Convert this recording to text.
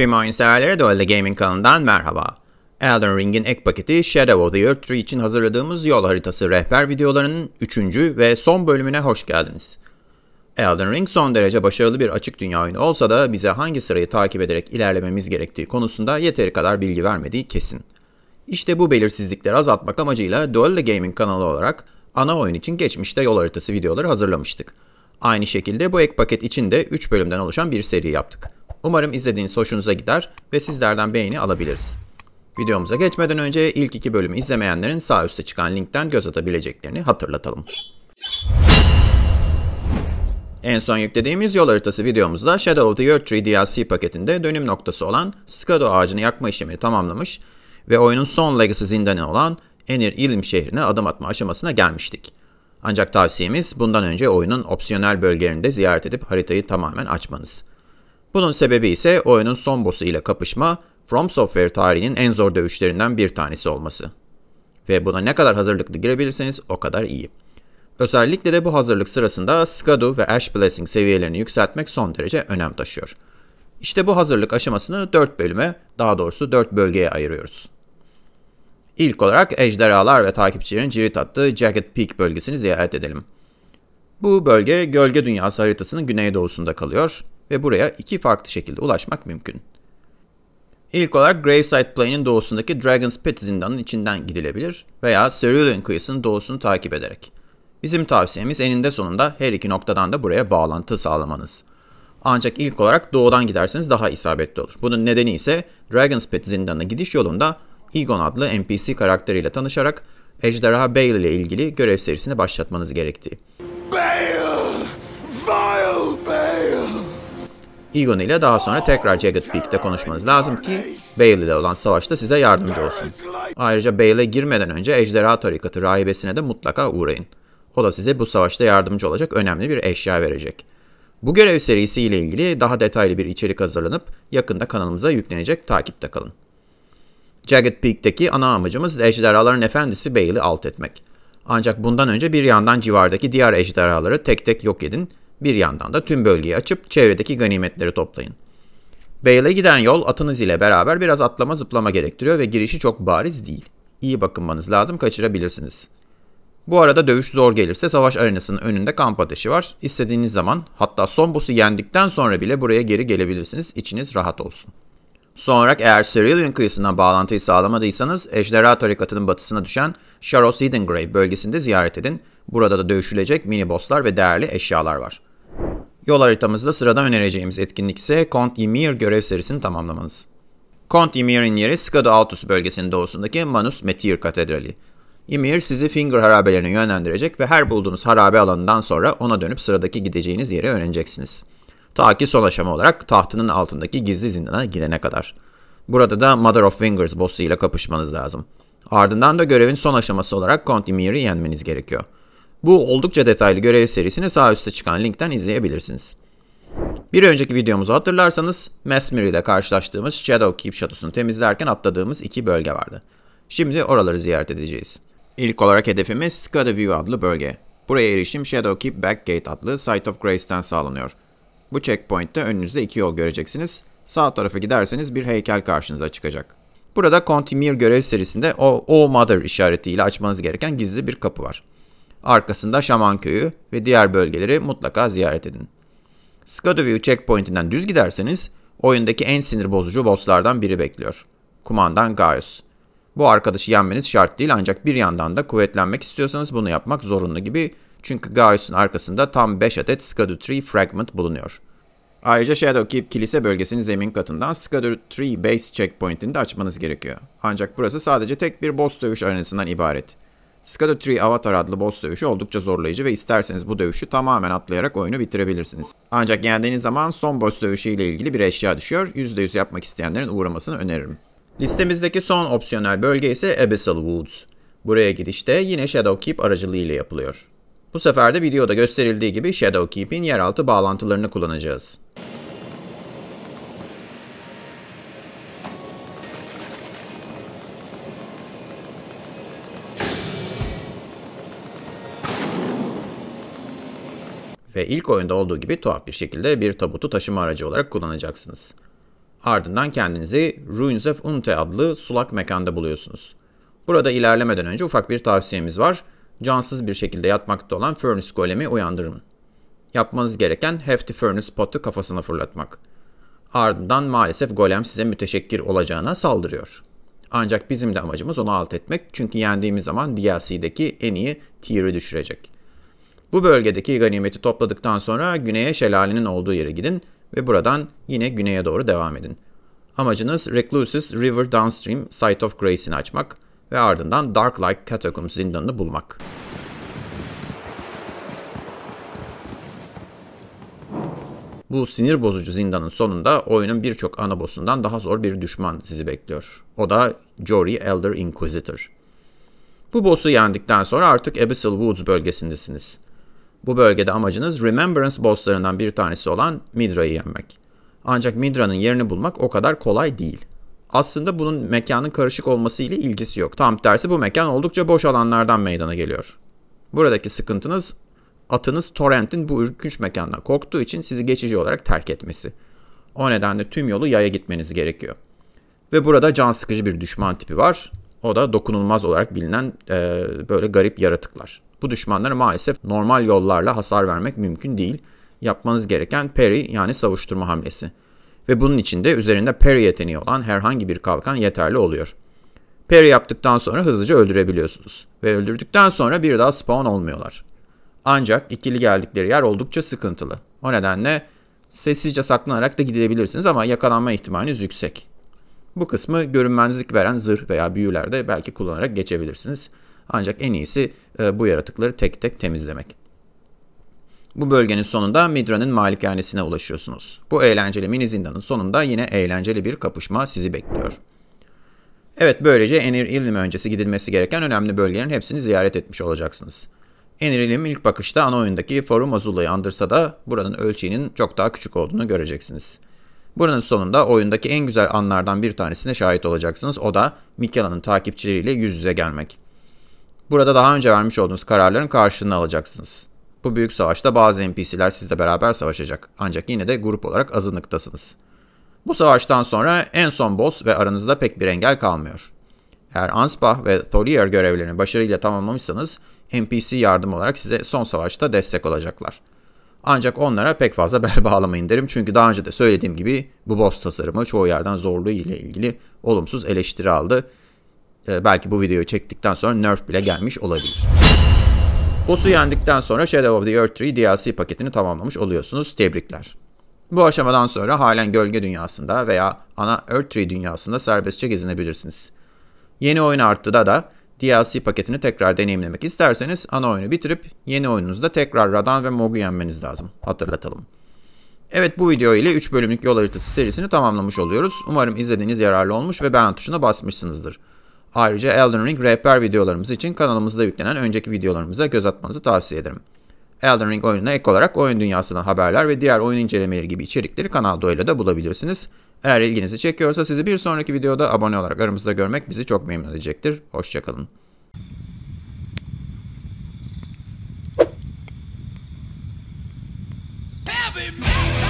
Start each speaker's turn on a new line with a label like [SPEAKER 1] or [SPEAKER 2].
[SPEAKER 1] Tüm oyun severlere Duel'de Gaming kanalından merhaba. Elden Ring'in ek paketi Shadow of the Earth 3 için hazırladığımız yol haritası rehber videolarının 3. ve son bölümüne hoş geldiniz. Elden Ring son derece başarılı bir açık dünya oyunu olsa da bize hangi sırayı takip ederek ilerlememiz gerektiği konusunda yeteri kadar bilgi vermediği kesin. İşte bu belirsizlikleri azaltmak amacıyla Duel'de Gaming kanalı olarak ana oyun için geçmişte yol haritası videoları hazırlamıştık. Aynı şekilde bu ek paket için de 3 bölümden oluşan bir seri yaptık. Umarım izlediğiniz hoşunuza gider ve sizlerden beğeni alabiliriz. Videomuza geçmeden önce ilk iki bölümü izlemeyenlerin sağ üstte çıkan linkten göz atabileceklerini hatırlatalım. En son yüklediğimiz yol haritası videomuzda Shadow of the Earth 3 DLC paketinde dönüm noktası olan Skado ağacını yakma işlemini tamamlamış ve oyunun son Legacy zindanı olan Enir İlim şehrine adım atma aşamasına gelmiştik. Ancak tavsiyemiz bundan önce oyunun opsiyonel bölgelerini de ziyaret edip haritayı tamamen açmanız. Bunun sebebi ise oyunun son boss'u ile kapışma, From Software tarihinin en zor dövüşlerinden bir tanesi olması. Ve buna ne kadar hazırlıklı girebilirseniz o kadar iyi. Özellikle de bu hazırlık sırasında Skadu ve Ash Blessing seviyelerini yükseltmek son derece önem taşıyor. İşte bu hazırlık aşamasını 4 bölüme, daha doğrusu 4 bölgeye ayırıyoruz. İlk olarak ejderhalar ve takipçilerin cirit attığı Jacket Peak bölgesini ziyaret edelim. Bu bölge gölge dünyası haritasının güneydoğusunda kalıyor ve buraya iki farklı şekilde ulaşmak mümkün. İlk olarak Graveside Plain'in doğusundaki Dragon's Pit zindanının içinden gidilebilir veya Cerulean kıyısının doğusunu takip ederek. Bizim tavsiyemiz eninde sonunda her iki noktadan da buraya bağlantı sağlamanız. Ancak ilk olarak doğudan giderseniz daha isabetli olur. Bunun nedeni ise Dragon's Pit zindanına gidiş yolunda Egon adlı NPC karakteriyle tanışarak Ejderha Bale ile ilgili görev serisini başlatmanız gerektiği. Bale! Egon ile daha sonra tekrar Jagged Peak'te konuşmanız lazım ki Bale ile olan savaşta size yardımcı olsun. Ayrıca Bale'e girmeden önce Ejderha Tarikatı rahibesine de mutlaka uğrayın. O da size bu savaşta yardımcı olacak önemli bir eşya verecek. Bu görev serisi ile ilgili daha detaylı bir içerik hazırlanıp yakında kanalımıza yüklenecek takipte kalın. Jagged Peak'teki ana amacımız Ejderhaların Efendisi Bale'i alt etmek. Ancak bundan önce bir yandan civardaki diğer ejderhaları tek tek yok edin bir yandan da tüm bölgeyi açıp çevredeki ganimetleri toplayın. Bale'e giden yol atınız ile beraber biraz atlama zıplama gerektiriyor ve girişi çok bariz değil. İyi bakınmanız lazım kaçırabilirsiniz. Bu arada dövüş zor gelirse savaş arenasının önünde kamp ateşi var. İstediğiniz zaman hatta son boss'u yendikten sonra bile buraya geri gelebilirsiniz. İçiniz rahat olsun. Son olarak eğer Cerulean kıyısından bağlantıyı sağlamadıysanız Ejderha Tarikatı'nın batısına düşen Sharos Hidden Grave bölgesinde ziyaret edin. Burada da dövüşülecek mini bosslar ve değerli eşyalar var. Yol haritamızda sıradan önereceğimiz etkinlik ise Kont Ymir görev serisini tamamlamanız. Kont Ymir'in yeri Skado Altus bölgesinin doğusundaki Manus Metir Katedrali. Ymir sizi Finger harabelerine yönlendirecek ve her bulduğunuz harabe alanından sonra ona dönüp sıradaki gideceğiniz yere öğreneceksiniz. Ta ki son aşama olarak tahtının altındaki gizli zindana girene kadar. Burada da Mother of Fingers boss'u ile kapışmanız lazım. Ardından da görevin son aşaması olarak Kont Ymir'i yenmeniz gerekiyor. Bu oldukça detaylı görev serisini sağ üstte çıkan linkten izleyebilirsiniz. Bir önceki videomuzu hatırlarsanız Mesmer ile karşılaştığımız Shadowkeep Keep şatosunu temizlerken atladığımız iki bölge vardı. Şimdi oraları ziyaret edeceğiz. İlk olarak hedefimiz Skadaview adlı bölge. Buraya erişim Shadowkeep Keep Back Gate adlı Site of Grace'ten sağlanıyor. Bu checkpoint'te önünüzde iki yol göreceksiniz. Sağ tarafa giderseniz bir heykel karşınıza çıkacak. Burada Contimir görev serisinde o, o Mother işaretiyle açmanız gereken gizli bir kapı var. Arkasında Şaman Köyü ve diğer bölgeleri mutlaka ziyaret edin. Skadoview checkpointinden düz giderseniz oyundaki en sinir bozucu bosslardan biri bekliyor. Kumandan Gaius. Bu arkadaşı yenmeniz şart değil ancak bir yandan da kuvvetlenmek istiyorsanız bunu yapmak zorunlu gibi çünkü Gaius'un arkasında tam 5 adet Skadu 3 Fragment bulunuyor. Ayrıca Shadowkeep kilise bölgesinin zemin katından Skadu 3 Base Checkpoint'ini de açmanız gerekiyor. Ancak burası sadece tek bir boss dövüş arenasından ibaret. Skada 3 Avatar adlı boss dövüşü oldukça zorlayıcı ve isterseniz bu dövüşü tamamen atlayarak oyunu bitirebilirsiniz. Ancak geldiğiniz zaman son boss dövüşü ile ilgili bir eşya düşüyor. %100 yapmak isteyenlerin uğramasını öneririm. Listemizdeki son opsiyonel bölge ise Abyssal Woods. Buraya gidişte yine Shadowkeep aracılığı ile yapılıyor. Bu sefer de videoda gösterildiği gibi Shadowkeep'in yeraltı bağlantılarını kullanacağız. ve ilk oyunda olduğu gibi tuhaf bir şekilde bir tabutu taşıma aracı olarak kullanacaksınız. Ardından kendinizi Ruins of Unte adlı sulak mekanda buluyorsunuz. Burada ilerlemeden önce ufak bir tavsiyemiz var. Cansız bir şekilde yatmakta olan Furnace Golem'i uyandırın. Yapmanız gereken Hefty Furnace Pot'u kafasına fırlatmak. Ardından maalesef Golem size müteşekkir olacağına saldırıyor. Ancak bizim de amacımız onu alt etmek çünkü yendiğimiz zaman DLC'deki en iyi tier'i düşürecek. Bu bölgedeki ganimeti topladıktan sonra güneye şelalenin olduğu yere gidin ve buradan yine güneye doğru devam edin. Amacınız Recluses River Downstream Site of Grace'ini açmak ve ardından Dark Like Catacombs zindanını bulmak. Bu sinir bozucu zindanın sonunda oyunun birçok ana boss'undan daha zor bir düşman sizi bekliyor. O da Jory Elder Inquisitor. Bu boss'u yendikten sonra artık Abyssal Woods bölgesindesiniz. Bu bölgede amacınız Remembrance bosslarından bir tanesi olan Midra'yı yenmek. Ancak Midra'nın yerini bulmak o kadar kolay değil. Aslında bunun mekanın karışık olması ile ilgisi yok. Tam tersi bu mekan oldukça boş alanlardan meydana geliyor. Buradaki sıkıntınız atınız torrentin bu ürkünç mekandan korktuğu için sizi geçici olarak terk etmesi. O nedenle tüm yolu yaya gitmeniz gerekiyor. Ve burada can sıkıcı bir düşman tipi var. O da dokunulmaz olarak bilinen e, böyle garip yaratıklar. Bu düşmanlara maalesef normal yollarla hasar vermek mümkün değil. Yapmanız gereken parry yani savuşturma hamlesi. Ve bunun için de üzerinde parry yeteneği olan herhangi bir kalkan yeterli oluyor. Parry yaptıktan sonra hızlıca öldürebiliyorsunuz. Ve öldürdükten sonra bir daha spawn olmuyorlar. Ancak ikili geldikleri yer oldukça sıkıntılı. O nedenle sessizce saklanarak da gidebilirsiniz ama yakalanma ihtimaliniz yüksek. Bu kısmı görünmezlik veren zırh veya büyülerde belki kullanarak geçebilirsiniz. Ancak en iyisi e, bu yaratıkları tek tek temizlemek. Bu bölgenin sonunda Midra'nın malikanesine ulaşıyorsunuz. Bu eğlenceli mini zindanın sonunda yine eğlenceli bir kapışma sizi bekliyor. Evet böylece Enir İlim öncesi gidilmesi gereken önemli bölgelerin hepsini ziyaret etmiş olacaksınız. Enir İlim ilk bakışta ana oyundaki Forum Azula'yı andırsa da buranın ölçeğinin çok daha küçük olduğunu göreceksiniz. Buranın sonunda oyundaki en güzel anlardan bir tanesine şahit olacaksınız. O da Mikela'nın takipçileriyle yüz yüze gelmek. Burada daha önce vermiş olduğunuz kararların karşılığını alacaksınız. Bu büyük savaşta bazı NPC'ler sizle beraber savaşacak. Ancak yine de grup olarak azınlıktasınız. Bu savaştan sonra en son boss ve aranızda pek bir engel kalmıyor. Eğer Anspah ve Tholier görevlerini başarıyla tamamlamışsanız NPC yardım olarak size son savaşta destek olacaklar. Ancak onlara pek fazla bel bağlamayın derim çünkü daha önce de söylediğim gibi bu boss tasarımı çoğu yerden zorluğu ile ilgili olumsuz eleştiri aldı ee, belki bu videoyu çektikten sonra nerf bile gelmiş olabilir. Boss'u yendikten sonra Shadow of the Earth 3 DLC paketini tamamlamış oluyorsunuz. Tebrikler. Bu aşamadan sonra halen gölge dünyasında veya ana Earth 3 dünyasında serbestçe gezinebilirsiniz. Yeni oyun arttıda da DLC paketini tekrar deneyimlemek isterseniz ana oyunu bitirip yeni oyununuzda tekrar Radan ve Mog'u yenmeniz lazım. Hatırlatalım. Evet bu video ile 3 bölümlük yol haritası serisini tamamlamış oluyoruz. Umarım izlediğiniz yararlı olmuş ve beğen tuşuna basmışsınızdır. Ayrıca Elden Ring rehber videolarımız için kanalımızda yüklenen önceki videolarımıza göz atmanızı tavsiye ederim. Elden Ring oyununa ek olarak oyun dünyasından haberler ve diğer oyun incelemeleri gibi içerikleri Kanal Doyla da bulabilirsiniz. Eğer ilginizi çekiyorsa sizi bir sonraki videoda abone olarak aramızda görmek bizi çok memnun edecektir. Hoşçakalın. Heavy metal!